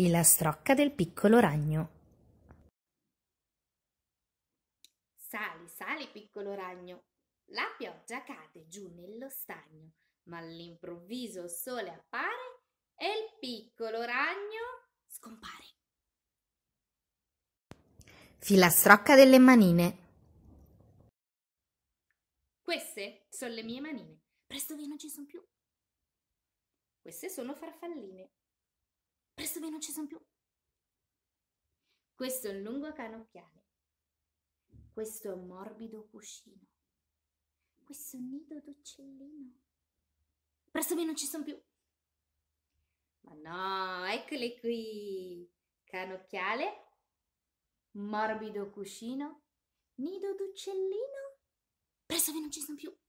Filastrocca del piccolo ragno. Sali, sali piccolo ragno. La pioggia cade giù nello stagno, ma all'improvviso il sole appare e il piccolo ragno scompare. Filastrocca delle manine. Queste sono le mie manine. Presto via non ci sono più. Queste sono farfalline. Adesso non ci sono più. Questo è un lungo canocchiale. Questo è un morbido cuscino. Questo è un nido d'uccellino. Presso Pressoché non ci sono più. Ma no, eccole qui. Canocchiale, morbido cuscino, nido d'uccellino. Presso Pressoché non ci sono più.